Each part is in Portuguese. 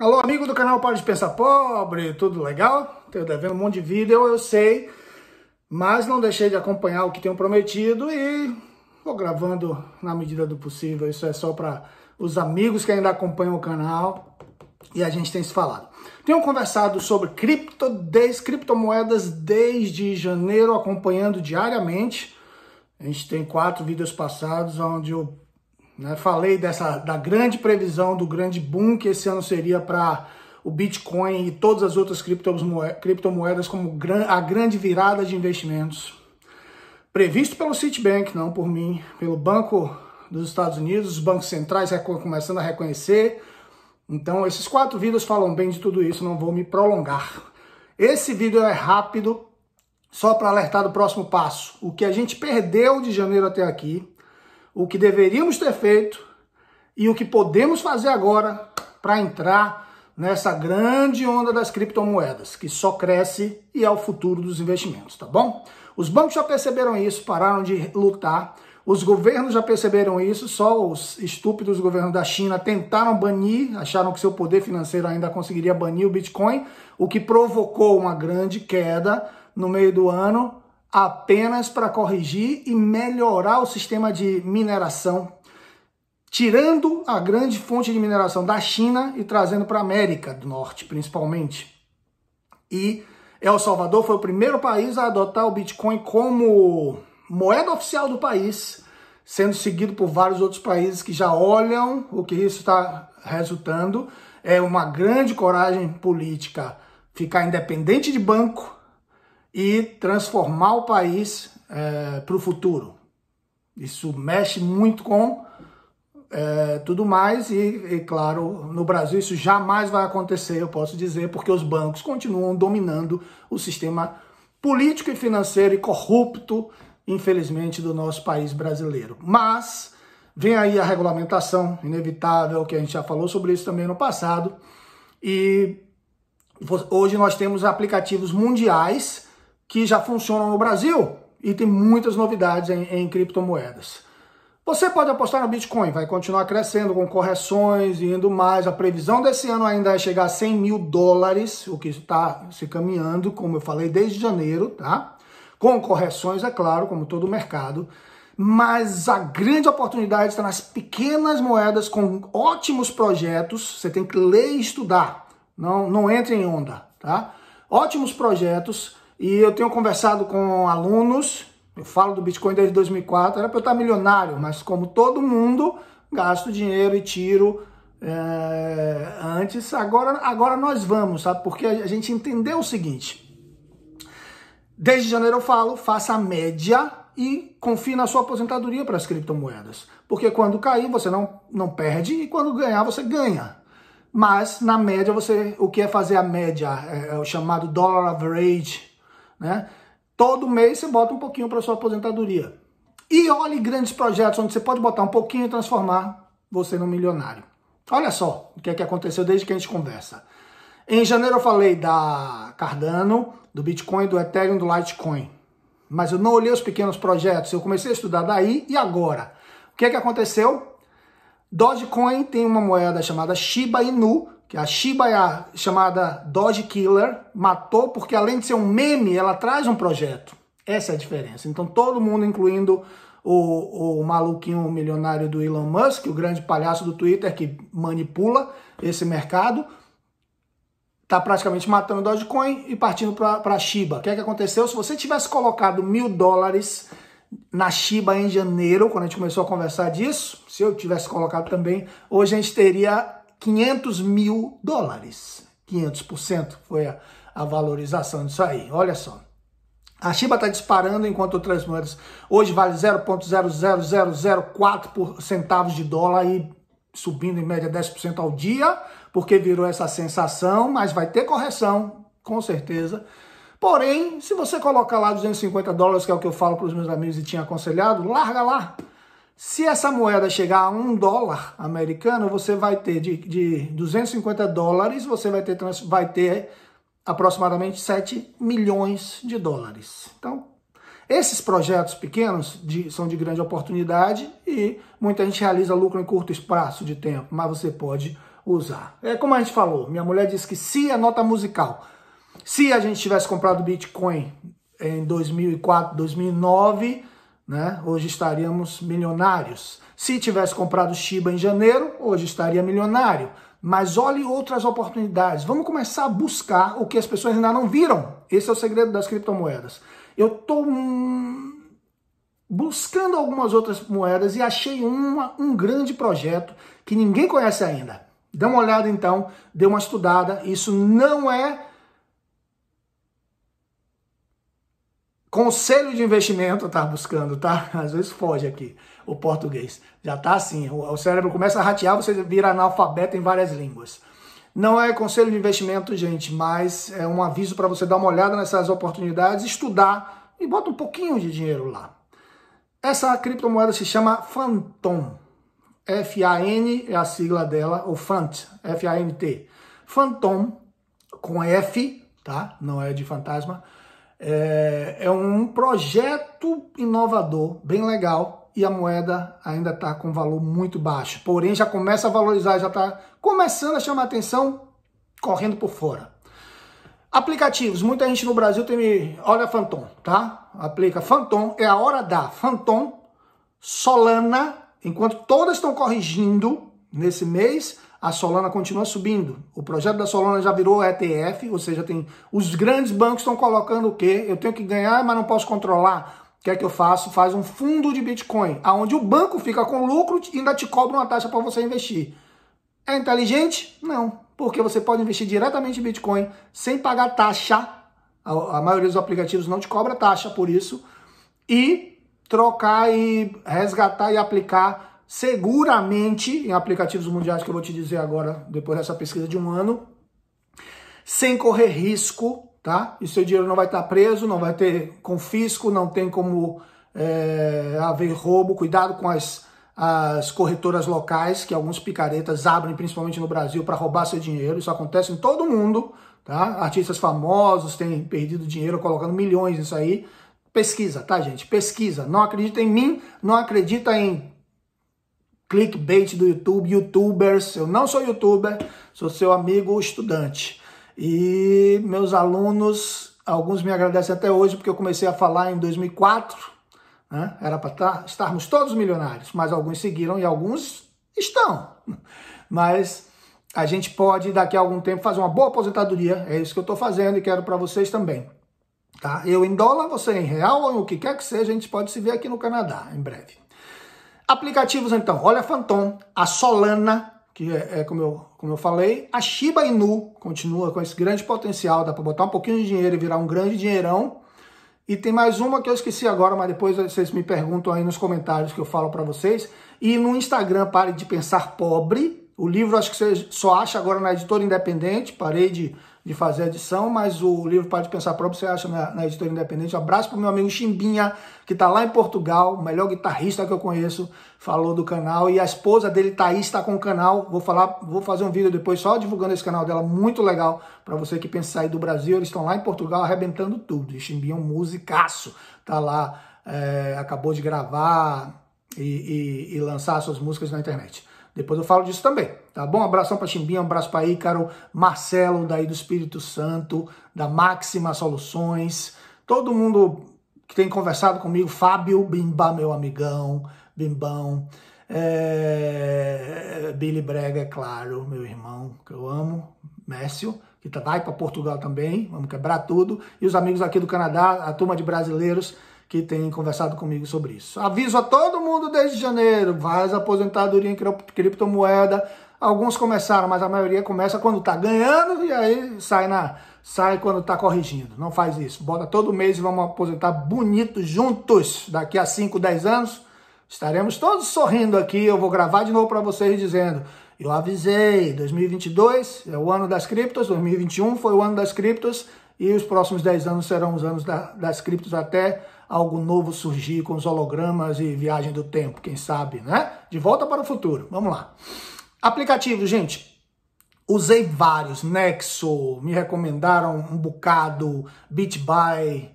Alô, amigo do canal Para de Pensar Pobre, tudo legal? Tenho devendo um monte de vídeo, eu sei, mas não deixei de acompanhar o que tenho prometido e vou gravando na medida do possível. Isso é só para os amigos que ainda acompanham o canal e a gente tem se falado. Tenho conversado sobre cripto, desde, criptomoedas desde janeiro, acompanhando diariamente. A gente tem quatro vídeos passados onde eu né? Falei dessa da grande previsão, do grande boom que esse ano seria para o Bitcoin e todas as outras criptomoedas, criptomoedas como a grande virada de investimentos. Previsto pelo Citibank, não por mim, pelo Banco dos Estados Unidos, os bancos centrais começando a reconhecer. Então, esses quatro vídeos falam bem de tudo isso, não vou me prolongar. Esse vídeo é rápido, só para alertar do próximo passo. O que a gente perdeu de janeiro até aqui, o que deveríamos ter feito e o que podemos fazer agora para entrar nessa grande onda das criptomoedas, que só cresce e é o futuro dos investimentos, tá bom? Os bancos já perceberam isso, pararam de lutar. Os governos já perceberam isso, só os estúpidos governos da China tentaram banir, acharam que seu poder financeiro ainda conseguiria banir o Bitcoin, o que provocou uma grande queda no meio do ano apenas para corrigir e melhorar o sistema de mineração, tirando a grande fonte de mineração da China e trazendo para a América do Norte, principalmente. E El Salvador foi o primeiro país a adotar o Bitcoin como moeda oficial do país, sendo seguido por vários outros países que já olham o que isso está resultando. É uma grande coragem política ficar independente de banco, e transformar o país é, para o futuro. Isso mexe muito com é, tudo mais, e, e, claro, no Brasil isso jamais vai acontecer, eu posso dizer, porque os bancos continuam dominando o sistema político e financeiro e corrupto, infelizmente, do nosso país brasileiro. Mas vem aí a regulamentação inevitável, que a gente já falou sobre isso também no passado, e hoje nós temos aplicativos mundiais que já funcionam no Brasil e tem muitas novidades em, em criptomoedas. Você pode apostar no Bitcoin, vai continuar crescendo com correções e indo mais. A previsão desse ano ainda é chegar a 100 mil dólares, o que está se caminhando, como eu falei, desde janeiro, tá? Com correções, é claro, como todo mercado. Mas a grande oportunidade está nas pequenas moedas com ótimos projetos. Você tem que ler e estudar, não, não entre em onda, tá? Ótimos projetos e eu tenho conversado com alunos, eu falo do Bitcoin desde 2004, era para eu estar milionário, mas como todo mundo, gasto dinheiro e tiro é, antes. Agora, agora nós vamos, sabe? Porque a gente entendeu o seguinte. Desde janeiro eu falo, faça a média e confie na sua aposentadoria para as criptomoedas. Porque quando cair, você não, não perde e quando ganhar, você ganha. Mas na média, você o que é fazer a média? É, é o chamado dollar average, né? Todo mês você bota um pouquinho para sua aposentadoria. E olhe grandes projetos onde você pode botar um pouquinho e transformar você num milionário. Olha só o que é que aconteceu desde que a gente conversa. Em janeiro eu falei da Cardano, do Bitcoin, do Ethereum, do Litecoin. Mas eu não olhei os pequenos projetos, eu comecei a estudar daí e agora. O que é que aconteceu? Dogecoin tem uma moeda chamada Shiba Inu, que a Shiba chamada Dodge Killer matou porque além de ser um meme, ela traz um projeto. Essa é a diferença. Então todo mundo, incluindo o, o maluquinho milionário do Elon Musk, o grande palhaço do Twitter que manipula esse mercado, está praticamente matando o Dogecoin e partindo para a Shiba. O que, é que aconteceu? Se você tivesse colocado mil dólares na Shiba em janeiro, quando a gente começou a conversar disso, se eu tivesse colocado também, hoje a gente teria 500 mil dólares. 500% foi a, a valorização disso aí. Olha só. A Shiba está disparando enquanto outras moedas hoje vale 0,00004 centavos de dólar e subindo em média 10% ao dia, porque virou essa sensação, mas vai ter correção, com certeza. Porém, se você colocar lá 250 dólares, que é o que eu falo para os meus amigos e tinha aconselhado, larga lá, se essa moeda chegar a um dólar americano, você vai ter de, de 250 dólares, você vai ter, trans, vai ter aproximadamente 7 milhões de dólares. Então, esses projetos pequenos de, são de grande oportunidade e muita gente realiza lucro em curto espaço de tempo, mas você pode usar. É como a gente falou, minha mulher disse que se a nota musical, se a gente tivesse comprado Bitcoin em 2004, 2009 né? Hoje estaríamos milionários. Se tivesse comprado Shiba em janeiro, hoje estaria milionário. Mas olhe outras oportunidades. Vamos começar a buscar o que as pessoas ainda não viram. Esse é o segredo das criptomoedas. Eu estou hum, buscando algumas outras moedas e achei uma, um grande projeto que ninguém conhece ainda. Dê uma olhada então, dê uma estudada. Isso não é Conselho de investimento tá buscando, tá? Às vezes foge aqui o português. Já tá assim, o, o cérebro começa a ratear, você vira analfabeto em várias línguas. Não é conselho de investimento, gente, mas é um aviso para você dar uma olhada nessas oportunidades, estudar e bota um pouquinho de dinheiro lá. Essa criptomoeda se chama Phantom. F-A-N é a sigla dela, ou FANT, F-A-N-T. Phantom com F, tá? Não é de fantasma é, é um projeto inovador, bem legal, e a moeda ainda está com valor muito baixo. Porém, já começa a valorizar, já está começando a chamar atenção, correndo por fora. Aplicativos, muita gente no Brasil tem Olha Fantom, tá? Aplica Fantom, é a hora da Fantom, Solana, enquanto todas estão corrigindo nesse mês, a Solana continua subindo. O projeto da Solana já virou ETF, ou seja, tem os grandes bancos estão colocando o quê? Eu tenho que ganhar, mas não posso controlar. O que é que eu faço? Faz um fundo de Bitcoin, aonde o banco fica com lucro e ainda te cobra uma taxa para você investir. É inteligente? Não, porque você pode investir diretamente em Bitcoin sem pagar taxa. A, a maioria dos aplicativos não te cobra taxa por isso e trocar e resgatar e aplicar seguramente em aplicativos mundiais que eu vou te dizer agora, depois dessa pesquisa de um ano, sem correr risco, tá? E seu dinheiro não vai estar preso, não vai ter confisco, não tem como é, haver roubo. Cuidado com as, as corretoras locais, que alguns picaretas abrem, principalmente no Brasil, para roubar seu dinheiro. Isso acontece em todo mundo, tá? Artistas famosos têm perdido dinheiro colocando milhões nisso aí. Pesquisa, tá, gente? Pesquisa. Não acredita em mim, não acredita em clickbait do YouTube, youtubers. Eu não sou youtuber, sou seu amigo estudante. E meus alunos, alguns me agradecem até hoje, porque eu comecei a falar em 2004, né? era para tá, estarmos todos milionários, mas alguns seguiram e alguns estão. Mas a gente pode, daqui a algum tempo, fazer uma boa aposentadoria, é isso que eu estou fazendo e quero para vocês também. Tá? Eu em dólar, você em real ou em o que quer que seja, a gente pode se ver aqui no Canadá em breve. Aplicativos então, olha a Phantom, a Solana, que é, é, como, eu, como eu falei, a Shiba Inu continua com esse grande potencial, dá para botar um pouquinho de dinheiro e virar um grande dinheirão. E tem mais uma que eu esqueci agora, mas depois vocês me perguntam aí nos comentários que eu falo para vocês. E no Instagram, pare de pensar pobre. O livro acho que você só acha agora na editora independente, parei de de fazer edição, mas o livro pode Pensar Próprio você acha na, na editora independente. Um abraço para o meu amigo Chimbinha, que está lá em Portugal, o melhor guitarrista que eu conheço, falou do canal. E a esposa dele, Thaís, está com o canal. Vou falar, vou fazer um vídeo depois só divulgando esse canal dela, muito legal, para você que pensa sair do Brasil. Eles estão lá em Portugal arrebentando tudo. E Chimbinha é um musicaço, tá lá, é, acabou de gravar e, e, e lançar suas músicas na internet. Depois eu falo disso também, tá bom? Um abração para Chimbinha, um abraço para Ícaro, Marcelo, daí do Espírito Santo, da Máxima Soluções, todo mundo que tem conversado comigo, Fábio Bimba, meu amigão, Bimbão, é... Billy Brega, é claro, meu irmão, que eu amo, Mércio, que tá, vai para Portugal também, vamos quebrar tudo, e os amigos aqui do Canadá, a turma de brasileiros, que tem conversado comigo sobre isso. Aviso a todo mundo desde janeiro, faz aposentadoria em criptomoeda. Alguns começaram, mas a maioria começa quando está ganhando e aí sai na sai quando está corrigindo. Não faz isso. Bota todo mês e vamos aposentar bonito juntos. Daqui a 5, 10 anos estaremos todos sorrindo aqui. Eu vou gravar de novo para vocês dizendo eu avisei, 2022 é o ano das criptos, 2021 foi o ano das criptos e os próximos 10 anos serão os anos da, das criptos até algo novo surgir com os hologramas e viagem do tempo, quem sabe, né? De volta para o futuro. Vamos lá. Aplicativo, gente. Usei vários, Nexo, me recomendaram um bocado, BitBuy,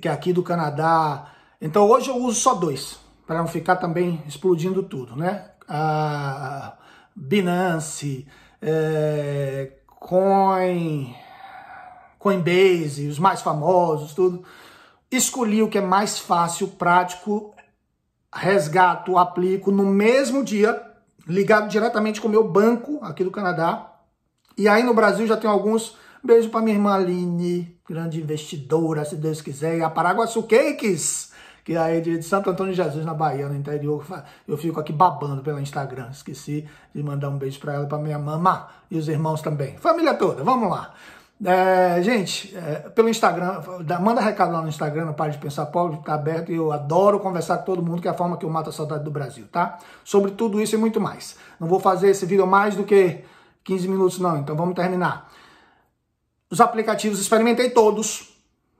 que é aqui do Canadá. Então hoje eu uso só dois, para não ficar também explodindo tudo, né? Ah, Binance, é, Coin, Coinbase, os mais famosos, tudo escolhi o que é mais fácil, prático, resgato, aplico no mesmo dia, ligado diretamente com o meu banco aqui do Canadá. E aí no Brasil já tem alguns. Beijo para minha irmã Aline, grande investidora, se Deus quiser, e a Paraguaçu Cakes, que é aí de Santo Antônio de Jesus, na Bahia, no interior. Eu fico aqui babando pelo Instagram. Esqueci de mandar um beijo para ela, para minha mamá e os irmãos também. Família toda, vamos lá. É, gente, é, pelo Instagram, manda recado lá no Instagram, para de pensar pobre, tá aberto e eu adoro conversar com todo mundo, que é a forma que eu mato a saudade do Brasil, tá? Sobre tudo isso e muito mais. Não vou fazer esse vídeo mais do que 15 minutos, não, então vamos terminar. Os aplicativos, experimentei todos.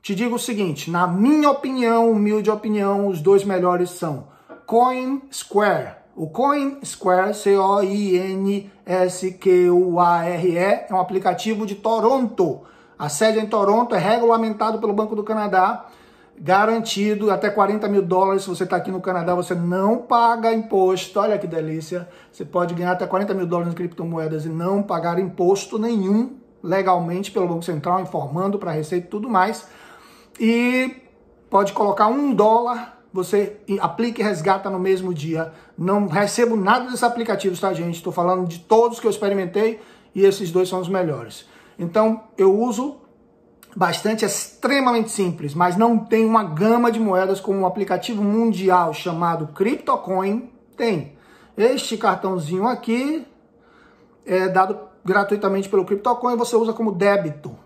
Te digo o seguinte, na minha opinião, humilde opinião, os dois melhores são Coin Square o CoinSquare, C-O-I-N-S-Q-U-A-R-E, é um aplicativo de Toronto. A sede é em Toronto é regulamentado pelo Banco do Canadá, garantido até 40 mil dólares. Se você está aqui no Canadá, você não paga imposto. Olha que delícia! Você pode ganhar até 40 mil dólares em criptomoedas e não pagar imposto nenhum legalmente pelo Banco Central, informando para a Receita e tudo mais. E pode colocar um dólar você aplica e resgata no mesmo dia. Não recebo nada desses aplicativos, tá, gente? Estou falando de todos que eu experimentei e esses dois são os melhores. Então, eu uso bastante, é extremamente simples, mas não tem uma gama de moedas como um aplicativo mundial chamado CryptoCoin tem. Este cartãozinho aqui é dado gratuitamente pelo CryptoCoin, você usa como débito. O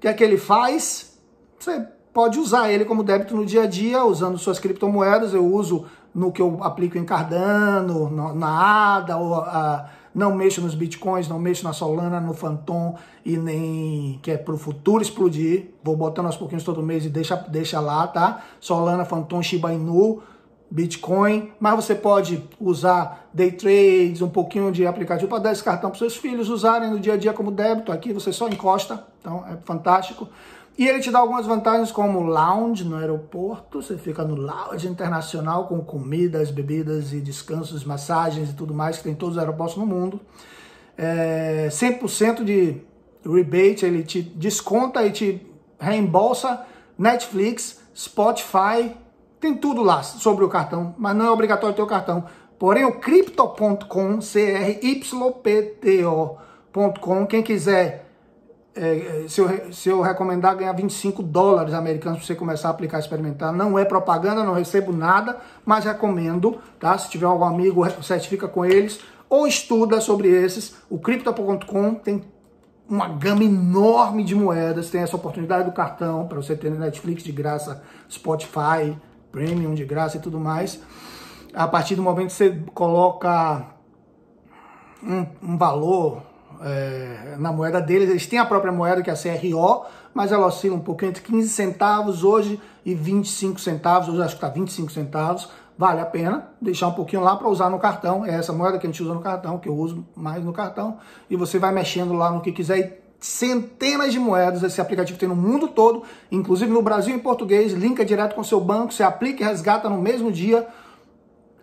que é que ele faz? Você pode usar ele como débito no dia a dia, usando suas criptomoedas. Eu uso no que eu aplico em Cardano, no, na ADA, ou, a, ah, não mexo nos bitcoins, não mexo na Solana, no Phantom e nem que é para o futuro explodir. Vou botando aos pouquinhos todo mês e deixa, deixa lá, tá? Solana, Phantom, Shiba Inu. Bitcoin, mas você pode usar day trades, um pouquinho de aplicativo para dar esse cartão para seus filhos usarem no dia a dia como débito. Aqui você só encosta, então é fantástico. E ele te dá algumas vantagens como lounge no aeroporto, você fica no lounge internacional com comidas, bebidas e descansos, massagens e tudo mais que tem todos os aeroportos no mundo. É, 100% de rebate, ele te desconta e te reembolsa Netflix, Spotify, tem tudo lá sobre o cartão, mas não é obrigatório ter o cartão. Porém, o crypto.com, C-R-Y-P-T-O.com, quem quiser é, é, se, eu, se eu recomendar ganhar 25 dólares americanos para você começar a aplicar experimentar, não é propaganda, não recebo nada, mas recomendo, tá? Se tiver algum amigo, certifica com eles ou estuda sobre esses. O Crypto.com tem uma gama enorme de moedas, tem essa oportunidade do cartão para você ter Netflix de graça, Spotify, Premium de graça e tudo mais. A partir do momento que você coloca um, um valor é, na moeda deles. Eles têm a própria moeda, que é a CRO, mas ela oscila um pouquinho entre 15 centavos hoje e 25 centavos. Hoje acho que está 25 centavos. Vale a pena deixar um pouquinho lá para usar no cartão. É essa moeda que a gente usa no cartão, que eu uso mais no cartão. E você vai mexendo lá no que quiser e centenas de moedas. Esse aplicativo tem no mundo todo, inclusive no Brasil em português. Linka direto com seu banco, você aplica e resgata no mesmo dia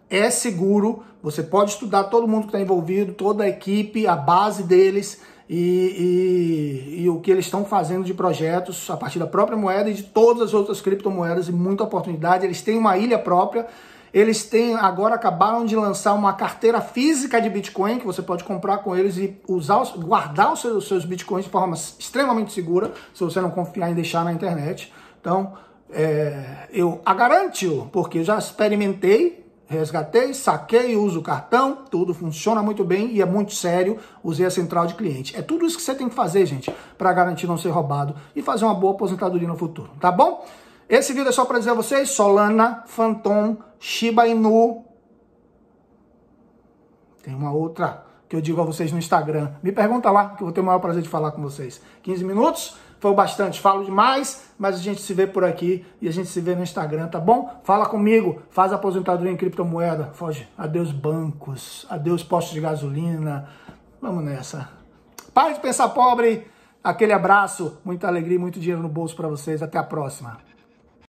é seguro, você pode estudar todo mundo que está envolvido, toda a equipe, a base deles e, e, e o que eles estão fazendo de projetos a partir da própria moeda e de todas as outras criptomoedas e muita oportunidade. Eles têm uma ilha própria, eles têm agora acabaram de lançar uma carteira física de Bitcoin que você pode comprar com eles e usar, guardar os seus, os seus Bitcoins de forma extremamente segura, se você não confiar em deixar na internet. Então, é, eu a garanto, porque eu já experimentei resgatei, saquei, uso o cartão, tudo funciona muito bem e é muito sério, usei a central de cliente. É tudo isso que você tem que fazer, gente, para garantir não ser roubado e fazer uma boa aposentadoria no futuro, tá bom? Esse vídeo é só para dizer a vocês, Solana, Phantom, Shiba Inu, tem uma outra que eu digo a vocês no Instagram. Me pergunta lá, que eu vou ter o maior prazer de falar com vocês. 15 minutos, foi o bastante. Falo demais, mas a gente se vê por aqui e a gente se vê no Instagram, tá bom? Fala comigo, faz aposentadoria em criptomoeda, foge. Adeus bancos, adeus postos de gasolina. Vamos nessa. Pare de pensar pobre. Aquele abraço, muita alegria e muito dinheiro no bolso para vocês. Até a próxima.